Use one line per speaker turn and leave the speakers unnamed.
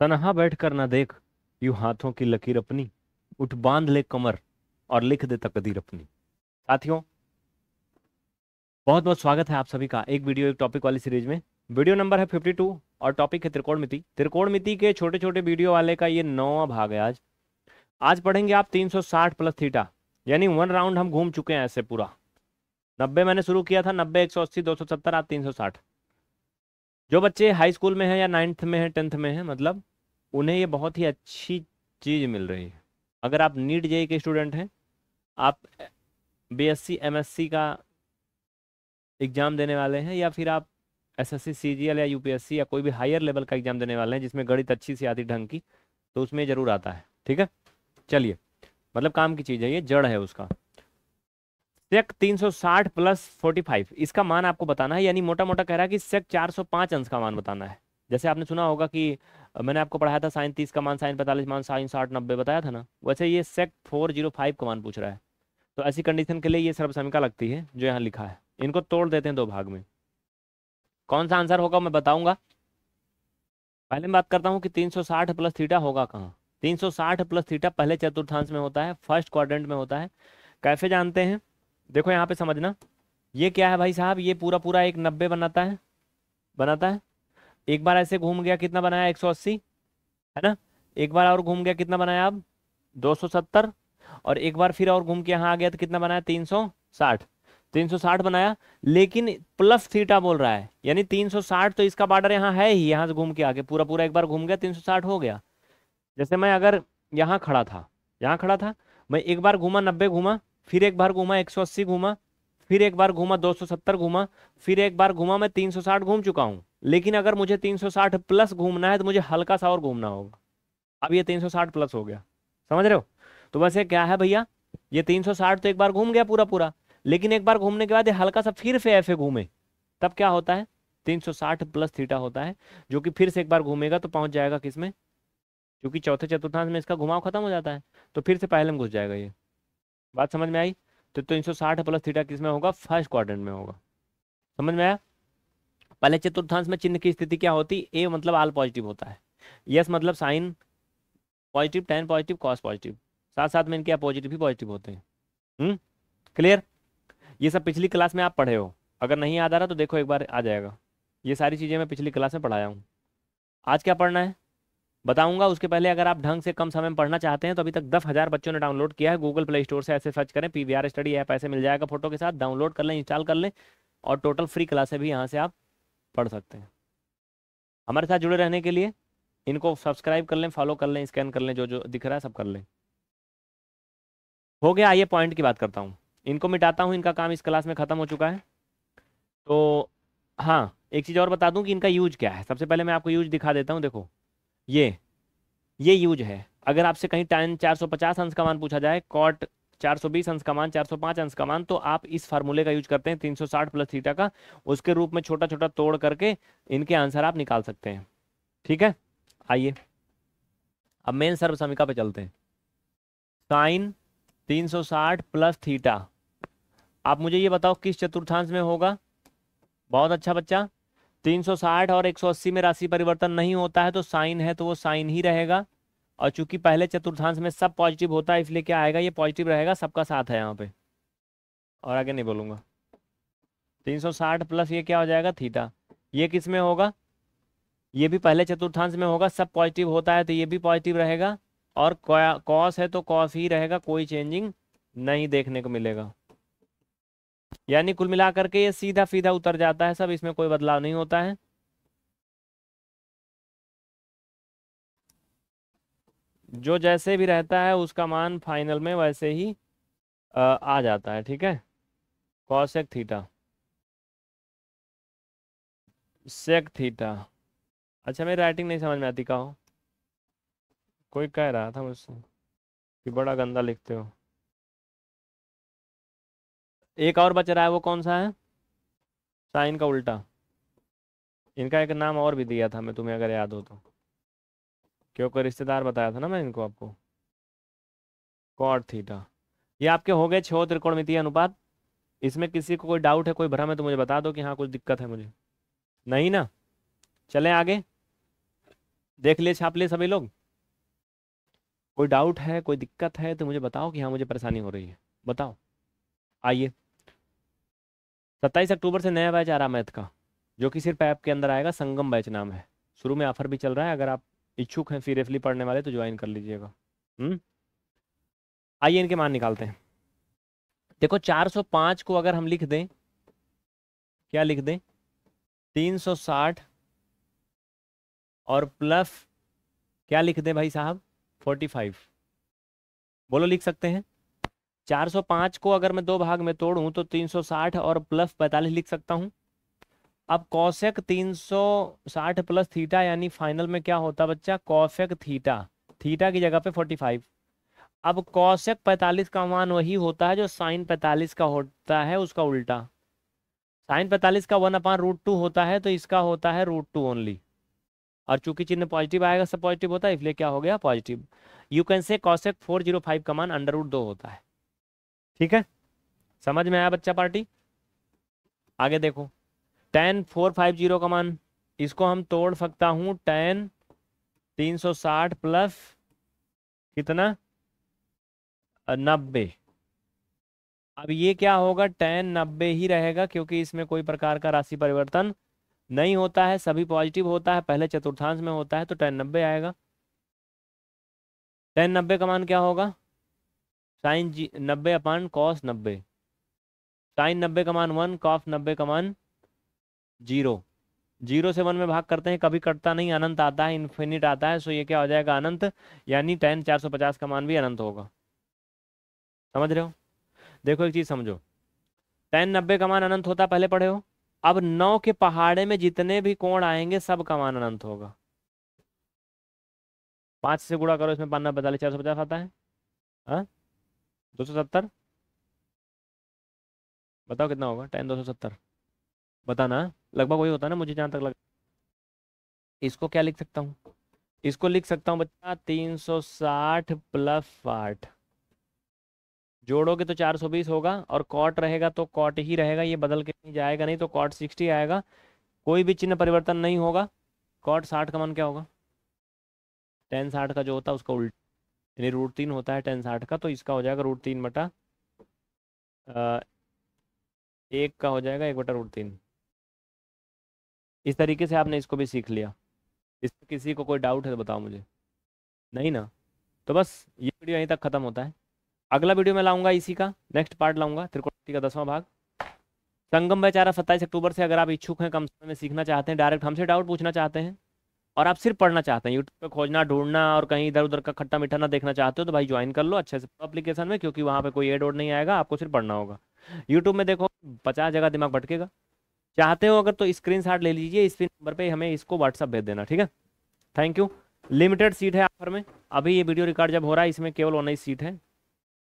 तनहा बैठ कर ना देख यू हाथों की लकीर अपनी उठ बांध ले कमर और लिख दे तकदीर अपनी साथियों बहुत बहुत स्वागत है आप सभी का एक वीडियो एक टॉपिक वाली सीरीज में वीडियो नंबर है फिफ्टी टू और टॉपिक है त्रिकोण मिति त्रिकोण मिति के छोटे छोटे वीडियो वाले का ये नौवा भाग है आज आज पढ़ेंगे आप 360 प्लस थीटा यानी वन राउंड हम घूम चुके हैं ऐसे पूरा नब्बे मैंने शुरू किया था नब्बे एक सौ अस्सी दो सौ सत्तर आज तीन सौ साठ जो बच्चे हाई स्कूल में हैं या नाइन्थ में हैं टेंथ में हैं मतलब उन्हें ये बहुत ही अच्छी चीज़ मिल रही है अगर आप नीट जेई के स्टूडेंट हैं आप बीएससी एमएससी का एग्ज़ाम देने वाले हैं या फिर आप एसएससी सीजीएल या यूपीएससी या कोई भी हायर लेवल का एग्ज़ाम देने वाले हैं जिसमें गणित अच्छी सी आती ढंग की तो उसमें ज़रूर आता है ठीक है चलिए मतलब काम की चीज़ है ये जड़ है उसका सेक 360 प्लस 45 इसका मान आपको बताना है यानी मोटा मोटा कह रहा है कि सेक 405 अंश का मान बताना है जैसे आपने सुना होगा कि मैंने आपको पढ़ाया था साइन तीस का मान साइन पैंतालीस मान साइन साठ नब्बे बताया था ना वैसे ये सेक फोर जीरो फाइव का मान पूछ रहा है तो ऐसी कंडीशन के लिए ये सर्वसमिका लगती है जो यहाँ लिखा है इनको तोड़ देते हैं दो भाग में कौन सा आंसर होगा मैं बताऊंगा पहले मैं बात करता हूँ कि तीन प्लस थीटा होगा कहाँ तीन प्लस थीटा पहले चतुर्थांश में होता है फर्स्ट क्वार में होता है कैसे जानते हैं देखो यहाँ पे समझना ये क्या है भाई साहब ये पूरा पूरा एक नब्बे बनाता है बनाता है एक बार ऐसे घूम गया कितना बनाया एक सौ अस्सी है ना एक बार और घूम गया कितना बनाया अब दो सौ सत्तर और एक बार फिर और घूम के यहाँ आ गया तो कितना बनाया तीन सौ साठ तीन सौ साठ बनाया लेकिन प्लस थीटा बोल रहा है यानी तीन सौ साठ तो इसका बार्डर यहाँ है ही यहाँ से घूम के आगे पूरा पूरा एक बार घूम गया तीन सौ साठ हो गया जैसे मैं अगर यहाँ खड़ा था यहाँ खड़ा था मैं एक बार घूमा नब्बे घूमा फिर एक बार घूमा 180 घूमा फिर एक बार घूमा 270 घूमा फिर एक बार घूमा मैं 360 घूम चुका हूँ लेकिन अगर मुझे 360 प्लस घूमना है तो मुझे हल्का सा और घूमना होगा अब ये 360 प्लस हो गया समझ रहे हो तो वैसे क्या है भैया ये 360 तो एक बार घूम गया पूरा पूरा लेकिन एक बार घूमने के बाद ये हल्का सा फिर से ऐसे घूमे तब क्या होता है 360 प्लस थीटा होता है जो कि फिर से एक बार घूमेगा तो पहुंच जाएगा किसमें क्योंकि चौथे चतुर्थांश में इसका घुमाव खत्म हो जाता है तो फिर से पहले में घुस जाएगा ये बात समझ में आई तो तीन तो सौ साठ प्लस थीटा किस में होगा फर्स्ट क्वाड्रेंट में होगा समझ में आया पहले चतुर्थांश में चिन्ह की स्थिति क्या होती ए मतलब आल पॉजिटिव होता है यस मतलब sine positive tan positive cos positive साथ साथ में इनके पॉजिटिव ही पॉजिटिव होते हैं क्लियर हम्म? ये सब पिछली क्लास में आप पढ़े हो अगर नहीं याद आ रहा तो देखो एक बार आ जाएगा ये सारी चीज़ें मैं पिछली क्लास में पढ़ाया हूँ आज क्या पढ़ना है बताऊंगा उसके पहले अगर आप ढंग से कम समय में पढ़ना चाहते हैं तो अभी तक दस हज़ार बच्चों ने डाउनलोड किया है गूगल प्ले स्टोर से ऐसे सर्च करें पी स्टडी ऐप ऐसे मिल जाएगा फोटो के साथ डाउनलोड कर लें इंस्टॉल कर लें और टोटल फ्री क्लासें भी यहाँ से आप पढ़ सकते हैं हमारे साथ जुड़े रहने के लिए इनको सब्सक्राइब कर लें फॉलो कर लें स्कैन कर लें जो जो दिख रहा है सब कर लें हो गया आइए पॉइंट की बात करता हूँ इनको मिटाता हूँ इनका काम इस क्लास में ख़त्म हो चुका है तो हाँ एक चीज़ और बता दूँ कि इनका यूज क्या है सबसे पहले मैं आपको यूज दिखा देता हूँ देखो ये ये यूज है अगर आपसे कहीं टैन 450 अंश का मान पूछा जाए कॉट 420 अंश का मान 405 अंश का मान तो आप इस फार्मूले का यूज करते हैं 360 प्लस थीटा का उसके रूप में छोटा छोटा तोड़ करके इनके आंसर आप निकाल सकते हैं ठीक है आइए अब मेन सर्व समीका पे चलते हैं साइन 360 प्लस थीटा आप मुझे ये बताओ किस चतुर्थांश में होगा बहुत अच्छा बच्चा 360 और 180 में राशि परिवर्तन नहीं होता है तो साइन है तो वो साइन ही रहेगा और चूंकि पहले चतुर्थांश में सब पॉजिटिव होता है इसलिए क्या आएगा ये पॉजिटिव रहेगा सबका साथ है यहाँ पे और आगे नहीं सौ 360 प्लस ये क्या हो जाएगा थीटा ये किस में होगा ये भी पहले चतुर्थांश में होगा सब पॉजिटिव होता है तो ये भी पॉजिटिव रहेगा और कॉस है तो कॉस ही रहेगा कोई चेंजिंग नहीं देखने को मिलेगा यानी कुल मिलाकर के ये सीधा सीधा उतर जाता है सब इसमें कोई बदलाव नहीं होता है जो जैसे भी रहता है उसका मान फाइनल में वैसे ही आ, जाता है ठीक है कॉसेक थीटा सेक थीटा अच्छा मेरी राइटिंग नहीं समझ में आती का कोई कह रहा था मुझसे कि बड़ा गंदा लिखते हो एक और बच रहा है वो कौन सा है साइन का उल्टा इनका एक नाम और भी दिया था मैं तुम्हें अगर याद हो तो क्योंकि रिश्तेदार बताया था ना मैं इनको आपको कॉड थीटा ये आपके हो गए छो त्रिकोण अनुपात इसमें किसी को कोई डाउट है कोई भ्रम है तो मुझे बता दो कि हाँ कुछ दिक्कत है मुझे नहीं ना चले आगे देख लिए छाप लिए सभी लोग कोई डाउट है कोई दिक्कत है तो मुझे बताओ कि हाँ मुझे परेशानी हो रही है बताओ आइए सत्ताईस अक्टूबर से नया बैच आ रहा मैथ का जो कि सिर्फ ऐप के अंदर आएगा संगम बैच नाम है शुरू में ऑफर भी चल रहा है अगर आप इच्छुक हैं सीरियसली पढ़ने वाले तो ज्वाइन कर लीजिएगा हम्म? आइए इनके मान निकालते हैं देखो 405 को अगर हम लिख दें क्या लिख दें 360 और प्लस क्या लिख दें भाई साहब 45 बोलो लिख सकते हैं 405 को अगर मैं दो भाग में तोड़ूं तो 360 और प्लस पैंतालीस लिख सकता हूं अब कौशक 360 प्लस थीटा यानी फाइनल में क्या होता बच्चा कौशक थीटा थीटा की जगह पे 45 अब कौशक 45 का मान वही होता है जो साइन 45 का होता है उसका उल्टा साइन 45 का वन अपान रूट टू होता है तो इसका होता है रूट टू ओनली और चूंकि चिन्ह पॉजिटिव आएगा सब पॉजिटिव होता है इसलिए क्या हो गया पॉजिटिव यू कैन से कौशक 405 का मान अंडर रूट दो होता है ठीक है समझ में आया बच्चा पार्टी आगे देखो टेन फोर फाइव जीरो का मान इसको हम तोड़ सकता हूं टेन तीन सौ साठ प्लस कितना नब्बे अब ये क्या होगा टेन नब्बे ही रहेगा क्योंकि इसमें कोई प्रकार का राशि परिवर्तन नहीं होता है सभी पॉजिटिव होता है पहले चतुर्थांश में होता है तो टेन नब्बे आएगा टेन नब्बे का मान क्या होगा साइन जी नब्बे अपान कॉस नब्बे साइन नब्बे का मान वन कॉफ नब्बे का मान जीरो जीरो से वन में भाग करते हैं कभी कटता नहीं अनंत आता है इन्फिनिट आता है सो ये क्या हो जाएगा अनंत यानी टेन चार सौ पचास का मान भी अनंत होगा समझ रहे हो देखो एक चीज़ समझो टेन नब्बे का मान अनंत होता पहले पढ़े हो अब नौ के पहाड़े में जितने भी कोण आएंगे सब का मान अनंत होगा पाँच से गुड़ा करो इसमें पन्ना पैंतालीस चार सौ पचास आता है हा? दो सौ सत्तर बताओ कितना होगा टेन दो सौ सत्तर बताना लगभग वही होता है ना मुझे जहाँ तक लग इसको क्या लिख सकता हूँ इसको लिख सकता हूँ बच्चा तीन सौ साठ प्लस साठ जोड़ोगे तो चार सौ बीस होगा और कॉट रहेगा तो कॉट ही रहेगा ये बदल के नहीं जाएगा नहीं तो कॉट सिक्सटी आएगा कोई भी चिन्ह परिवर्तन नहीं होगा कॉट साठ का मन क्या होगा टेन साठ का जो होता है उसका उल्टा यानी रूट तीन होता है टेन साठ का तो इसका हो जाएगा रूट तीन बटा एक का हो जाएगा एक बटा रूट तीन इस तरीके से आपने इसको भी सीख लिया इस किसी को कोई डाउट है तो बताओ मुझे नहीं ना तो बस ये वीडियो यहीं तक ख़त्म होता है अगला वीडियो मैं लाऊंगा इसी का नेक्स्ट पार्ट लाऊंगा त्रिकोणी का दसवां भाग संगम बेचारा सत्ताईस अक्टूबर से अगर आप इच्छुक हैं कम समय में सीखना चाहते हैं डायरेक्ट हमसे डाउट पूछना चाहते हैं और आप सिर्फ पढ़ना चाहते हैं यूट्यूब पे खोजना ढूंढना और कहीं इधर उधर का खट्टा मीठा ना देखना चाहते हो तो भाई ज्वाइन कर लो अच्छे से एप्लीकेशन में क्योंकि वहाँ पे कोई एड ओड नहीं आएगा आपको सिर्फ पढ़ना होगा यूट्यूब में देखो पचास जगह दिमाग भटकेगा चाहते हो अगर तो स्क्रीन ले लीजिए इस नंबर पर हमें इसको व्हाट्सअप भेज देना ठीक है थैंक यू लिमिटेड सीट है ऑफर में अभी ये वीडियो रिकॉर्ड जब हो रहा है इसमें केवल उन्नीस सीट है